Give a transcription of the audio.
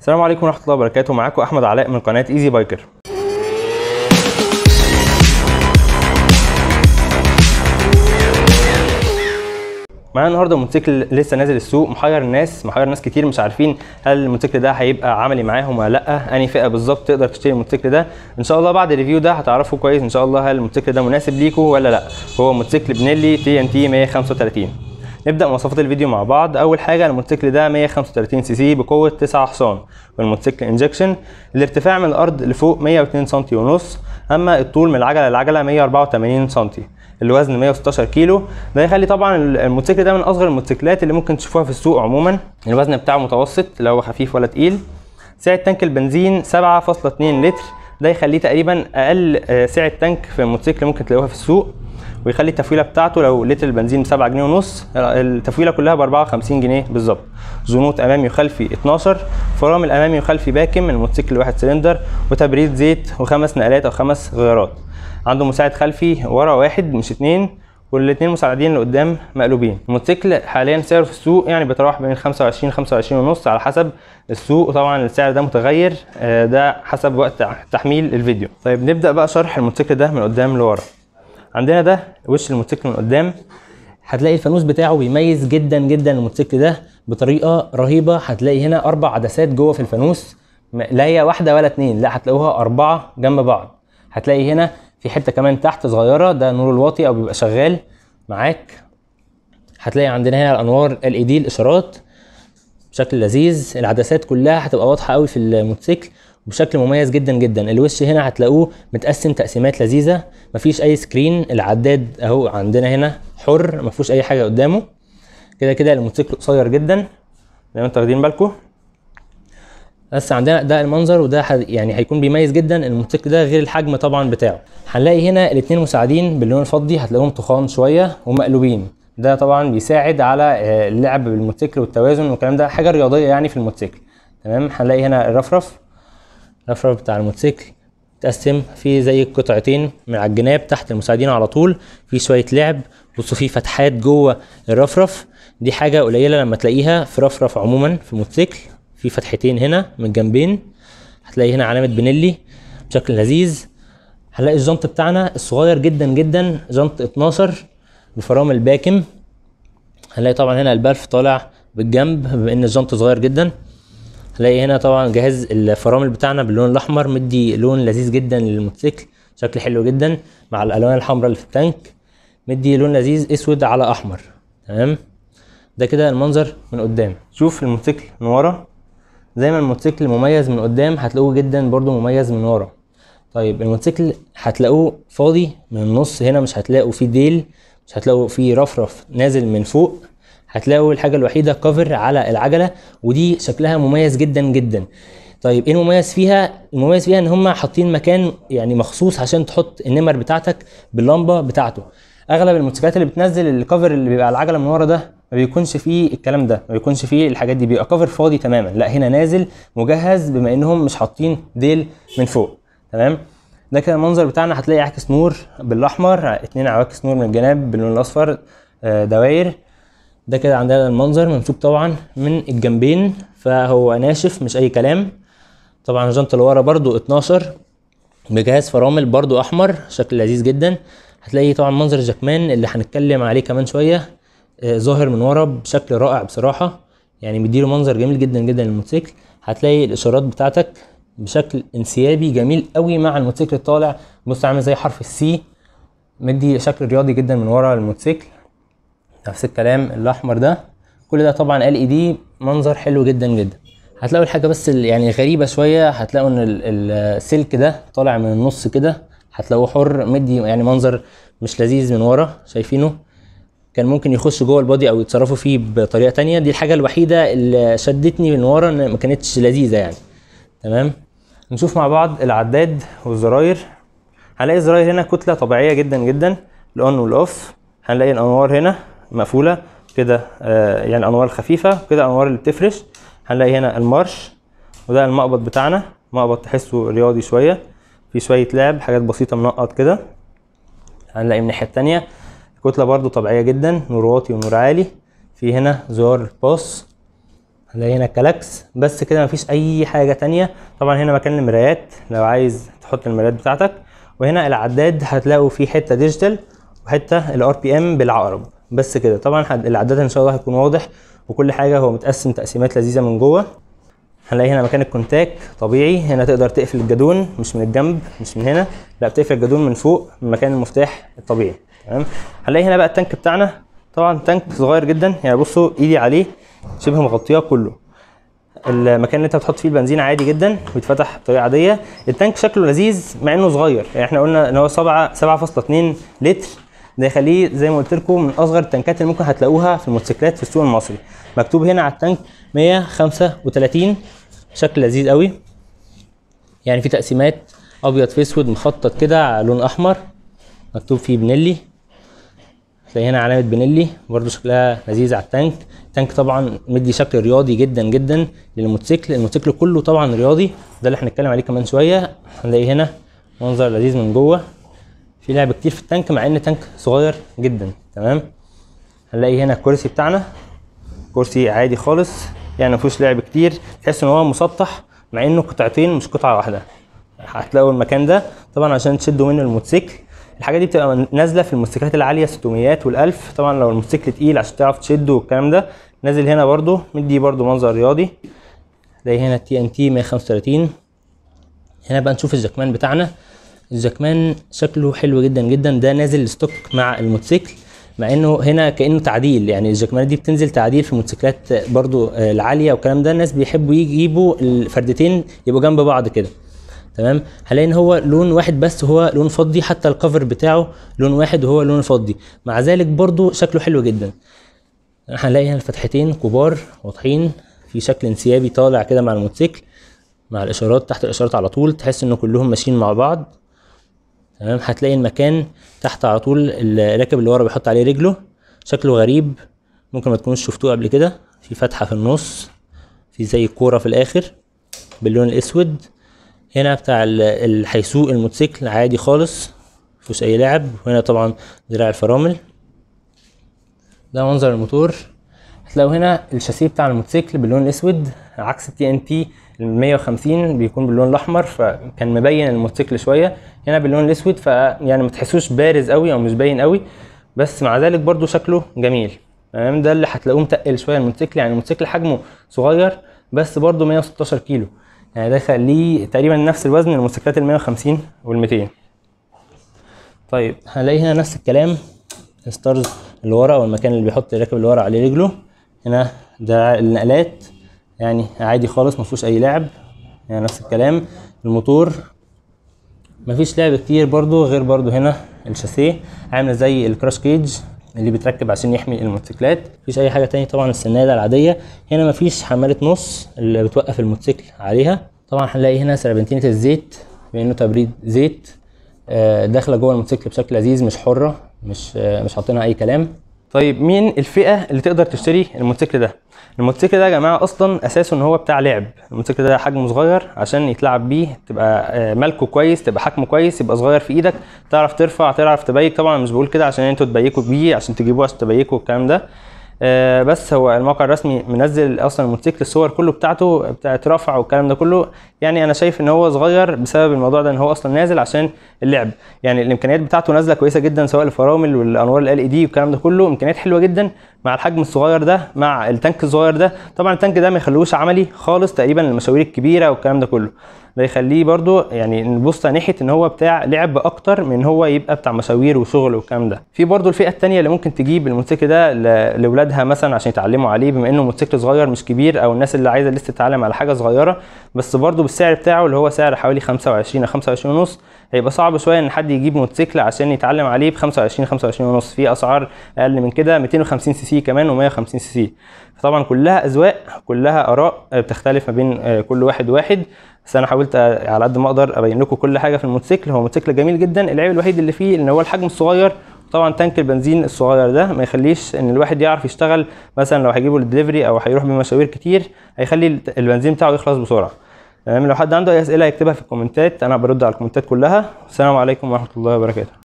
السلام عليكم ورحمه الله وبركاته معاكم احمد علاء من قناه ايزي بايكر معانا النهارده موتوسيكل لسه نازل السوق محير الناس محير ناس كتير مش عارفين هل الموتوسيكل ده هيبقى عملي معاهم ولا لا انهي فئه بالظبط تقدر تشتري الموتوسيكل ده ان شاء الله بعد الريفيو ده هتعرفوا كويس ان شاء الله هل الموتوسيكل ده مناسب ليكم ولا لا هو موتوسيكل بنيلي تي ان تي 135 نبدا مواصفات الفيديو مع بعض اول حاجه الموتوسيكل ده 135 سي سي بقوه 9 حصان والموتوسيكل انجكشن الارتفاع من الارض لفوق 102 سم ونص اما الطول من العجله للعجله 184 سم الوزن 116 كيلو ده يخلي طبعا الموتوسيكل ده من اصغر الموتوسيكلات اللي ممكن تشوفوها في السوق عموما الوزن بتاعه متوسط لا هو خفيف ولا تقيل سعه تانك البنزين 7.2 لتر ده يخليه تقريبا اقل آه، سعه تانك في الموتوسيكل ممكن تلاقوها في السوق ويخلي التفويله بتاعته لو لتر البنزين ب 7 جنيه ونص التفويله كلها ب 54 جنيه بالظبط زنوط امامي وخلفي 12 فرامل امامي وخلفي باكم من الموتوسيكل واحد سلندر وتبريد زيت وخمس نقلات او خمس غيارات عنده مساعد خلفي ورا واحد مش اتنين والاثنين مساعدين اللي قدام مقلوبين الموتوسيكل حاليا سعره في السوق يعني بيتراوح بين 25 25 ونص على حسب السوق وطبعا السعر ده متغير آه، ده حسب وقت تحميل الفيديو طيب نبدا بقى شرح الموتوسيكل ده من قدام لورا عندنا ده وش الموتوسيكل من قدام هتلاقي الفانوس بتاعه بيميز جدا جدا الموتوسيكل ده بطريقه رهيبه هتلاقي هنا اربع عدسات جوه في الفانوس لا هي واحده ولا اتنين لا هتلاقوها اربعه جنب بعض هتلاقي هنا في حته كمان تحت صغيره ده نور الواطي او بيبقى شغال معاك هتلاقي عندنا هنا الانوار ال اي دي الاشارات بشكل لذيذ العدسات كلها هتبقى واضحه قوي في الموتوسيكل بشكل مميز جدا جدا الوش هنا هتلاقوه متقسم تقسيمات لذيذه مفيش اي سكرين العداد اهو عندنا هنا حر مفيهوش اي حاجه قدامه كده كده الموتوسيكل قصير جدا زي ما انتوا واخدين بالكم بس عندنا ده المنظر وده يعني هيكون بيميز جدا الموتوسيكل ده غير الحجم طبعا بتاعه هنلاقي هنا الاثنين مساعدين باللون الفضي هتلاقيهم تخان شويه ومقلوبين ده طبعا بيساعد على آه، اللعب بالموتوسيكل والتوازن والكلام ده حاجه رياضيه يعني في الموتوسيكل تمام هنلاقي هنا الرفرف الرفرف بتاع الموتوسيكل اتقسم في زي قطعتين من على الجناب تحت المساعدين على طول في شويه لعب بصوا في فتحات جوه الرفرف دي حاجه قليله لما تلاقيها في رفرف عموما في موتوسيكل في فتحتين هنا من الجنبين هتلاقي هنا علامه بنيلي بشكل لذيذ هنلاقي الجنط بتاعنا الصغير جدا جدا جنط 12 بفرامل باكم هنلاقي طبعا هنا البلف طالع بالجنب بما ان الجنط صغير جدا هنلاقي هنا طبعا جهاز الفرامل بتاعنا باللون الاحمر مدي لون لذيذ جدا للموتوسيكل شكل حلو جدا مع الالوان الحمراء اللي في التانك مدي لون لذيذ اسود على احمر تمام ده كده المنظر من قدام شوف الموتوسيكل من ورا زي ما الموتوسيكل مميز من قدام هتلاقوه جدا برضو مميز من ورا طيب الموتوسيكل هتلاقوه فاضي من النص هنا مش هتلاقوا فيه ديل مش هتلاقوا فيه رفرف نازل من فوق هتلاقوا الحاجه الوحيده كفر على العجله ودي شكلها مميز جدا جدا طيب ايه المميز فيها المميز فيها ان هم حاطين مكان يعني مخصوص عشان تحط النمر بتاعتك باللمبه بتاعته اغلب الموتوسيكلات اللي بتنزل الكفر اللي بيبقى على العجله من ورا ده ما بيكونش فيه الكلام ده ما بيكونش فيه الحاجات دي بيبقى كفر فاضي تماما لا هنا نازل مجهز بما انهم مش حاطين ديل من فوق تمام ده كان المنظر بتاعنا هتلاقي عكس نور بالاحمر اثنين عواكس نور من الجناب باللون الاصفر آه، دواير ده كده عندنا المنظر ممسوك طبعا من الجنبين فهو ناشف مش اي كلام طبعا الجنطة اللي ورا برضو 12 بجهاز فرامل برضو احمر شكل لذيذ جدا هتلاقي طبعا منظر جاكمان اللي هنتكلم عليه كمان شوية آه، ظاهر من ورا بشكل رائع بصراحة يعني مديله منظر جميل جدا جدا للموتوسيكل هتلاقي الاشارات بتاعتك بشكل انسيابي جميل قوي مع الموتوسيكل الطالع بص عامل زي حرف السي مدي شكل رياضي جدا من ورا الموتوسيكل نفس الكلام الاحمر ده كل ده طبعا ال اي دي منظر حلو جدا جدا هتلاقوا الحاجه بس يعني غريبه شويه هتلاقوا ان السلك ده طالع من النص كده هتلاقوه حر مدي يعني منظر مش لذيذ من ورا شايفينه كان ممكن يخش جوه البادي او يتصرفوا فيه بطريقه تانية دي الحاجه الوحيده اللي شدتني من ورا ان ما كانتش لذيذه يعني تمام نشوف مع بعض العداد والزراير هنلاقي الزراير هنا كتله طبيعيه جدا جدا الاون والاوف هنلاقي الانوار هنا مقفوله كده آه، يعني انوار خفيفه كده انوار اللي بتفرش هنلاقي هنا المارش وده المقبض بتاعنا مقبض تحسه رياضي شويه في شويه لعب حاجات بسيطه منقط كده هنلاقي من الناحيه الثانيه كتله برده طبيعيه جدا نور واطي ونور عالي في هنا زوار باص هنلاقي هنا كلاكس بس كده مفيش اي حاجه تانية طبعا هنا مكان المرايات لو عايز تحط المرايات بتاعتك وهنا العداد هتلاقوا فيه حته ديجيتال وحته الار بي ام بالعقرب بس كده طبعا العداد ان شاء الله هيكون واضح وكل حاجه هو متقسم تقسيمات لذيذه من جوه هنلاقي هنا مكان الكونتاك طبيعي هنا تقدر تقفل الجدون مش من الجنب مش من هنا لا بتقفل الجدون من فوق من مكان المفتاح الطبيعي تمام هنلاقي هنا بقى التانك بتاعنا طبعا تانك صغير جدا يعني بصوا ايدي عليه شبه مغطياه كله المكان اللي انت بتحط فيه البنزين عادي جدا بيتفتح بطريقه عاديه التانك شكله لذيذ مع انه صغير يعني احنا قلنا ان هو 7 7.2 لتر ده يخليه زي ما قلت لكم من اصغر التنكات اللي ممكن هتلاقوها في الموتوسيكلات في السوق المصري مكتوب هنا على التانك 135 شكل لذيذ قوي يعني في تقسيمات ابيض في اسود مخطط كده لون احمر مكتوب فيه بنيلي هتلاقي هنا علامه بنيلي برده شكلها لذيذ على التانك التانك طبعا مدي شكل رياضي جدا جدا للموتوسيكل الموتوسيكل كله طبعا رياضي ده اللي هنتكلم عليه كمان شويه هنلاقي هنا منظر لذيذ من جوه في لعب كتير في التانك مع ان تانك صغير جدا تمام هنلاقي هنا الكرسي بتاعنا كرسي عادي خالص يعني ما فيهوش لعب كتير تحس ان هو مسطح مع انه قطعتين مش قطعه واحده هتلاقوا المكان ده طبعا عشان تشدوا منه الموتوسيكل الحاجه دي بتبقى نازله في الموتوسيكلات العاليه 600 وال1000 طبعا لو الموتوسيكل تقيل عشان تعرف تشده والكلام ده نازل هنا برده مدي برده منظر رياضي زي هنا تي ان تي 135 هنا بقى نشوف الجاكمان بتاعنا الجاكمان شكله حلو جدا جدا ده نازل ستوك مع الموتوسيكل مع انه هنا كانه تعديل يعني الجاكمانات دي بتنزل تعديل في الموتوسيكلات برضو آه، العاليه والكلام ده الناس بيحبوا يجيبوا الفردتين يبقوا جنب بعض كده تمام هنلاقي ان هو لون واحد بس هو لون فضي حتى الكفر بتاعه لون واحد وهو لون فضي مع ذلك برضو شكله حلو جدا هنلاقي هنا الفتحتين كبار واضحين في شكل انسيابي طالع كده مع الموتوسيكل مع الاشارات تحت الاشارات على طول تحس ان كلهم ماشيين مع بعض تمام هتلاقي المكان تحت على طول الراكب اللي ورا بيحط عليه رجله شكله غريب ممكن ما تكونوش شفتوه قبل كده في فتحه في النص في زي كوره في الاخر باللون الاسود هنا بتاع الحيسوق الموتوسيكل عادي خالص مفيش اي لعب وهنا طبعا ذراع الفرامل ده منظر الموتور هتلاقوا هنا الشاسيه بتاع الموتوسيكل باللون الاسود عكس التي ان تي ال 150 بيكون باللون الاحمر فكان مبين الموتوسيكل شويه هنا باللون الاسود فيعني ما تحسوش بارز قوي او مش باين قوي بس مع ذلك برده شكله جميل تمام ده اللي هتلاقوه متقل شويه الموتوسيكل يعني الموتوسيكل حجمه صغير بس برده 116 كيلو يعني ده خليه تقريبا نفس الوزن الموتوسيكلات ال 150 وال 200 طيب هنلاقي هنا نفس الكلام الستارز اللي ورا او المكان اللي بيحط الراكب اللي ورا عليه رجله هنا ده النقلات يعني عادي خالص ما فيهوش اي لعب يعني نفس الكلام الموتور ما فيش لعب كتير برضو غير برضو هنا الشاسيه عامله زي الكراش كيج اللي بيتركب عشان يحمي الموتوسيكلات مفيش اي حاجه تاني طبعا السناده العاديه هنا مفيش حماله نص اللي بتوقف الموتوسيكل عليها طبعا هنلاقي هنا سربنتينه الزيت بانه تبريد زيت آه، داخله جوه الموتوسيكل بشكل لذيذ مش حره مش آه، مش حاطينها اي كلام طيب مين الفئه اللي تقدر تشتري الموتوسيكل ده الموتوسيكل ده يا جماعه اصلا اساسه ان هو بتاع لعب الموتوسيكل ده حجمه صغير عشان يتلعب بيه تبقى آه، ملكه كويس تبقى حجمه كويس يبقى صغير في ايدك تعرف ترفع تعرف تبيك طبعا مش بقول كده عشان انتوا تبيكوا بيه عشان تجيبوه عشان تبيكوا الكلام ده آه بس هو الموقع الرسمي منزل اصلا الموتوسيكل الصور كله بتاعته بتاعت رفع والكلام ده كله يعني انا شايف ان هو صغير بسبب الموضوع ده ان هو اصلا نازل عشان اللعب يعني الامكانيات بتاعته نازله كويسه جدا سواء الفرامل والانوار ال اي دي e والكلام ده كله امكانيات حلوه جدا مع الحجم الصغير ده مع التانك الصغير ده طبعا التانك ده ما يخلوش عملي خالص تقريبا المشاوير الكبيره والكلام ده كله ده يخليه برضو يعني نبص ناحيه ان هو بتاع لعب اكتر من هو يبقى بتاع مساوير وشغل والكلام ده في برضو الفئه الثانيه اللي ممكن تجيب الموتوسيكل ده لاولادها مثلا عشان يتعلموا عليه بما انه موتوسيكل صغير مش كبير او الناس اللي عايزه لسه تتعلم على حاجه صغيره بس برضو بالسعر بتاعه اللي هو سعر حوالي 25 او 25 ونص هيبقى صعب شويه ان حد يجيب موتوسيكل عشان يتعلم عليه ب 25 25 ونص في اسعار اقل من كده 250 سي سي كمان و150 سي سي فطبعا كلها اذواق كلها اراء بتختلف ما بين آه، كل واحد وواحد بس انا حاولت آه، على قد ما اقدر ابين لكم كل حاجه في الموتوسيكل هو موتوسيكل جميل جدا العيب الوحيد اللي فيه ان هو الحجم الصغير طبعا تانك البنزين الصغير ده ما يخليش ان الواحد يعرف يشتغل مثلا لو هيجيبه للدليفري او هيروح بمشاوير كتير هيخلي البنزين بتاعه يخلص بسرعه تمام لو حد عنده اي اسئله يكتبها في الكومنتات انا برد على الكومنتات كلها السلام عليكم ورحمه الله وبركاته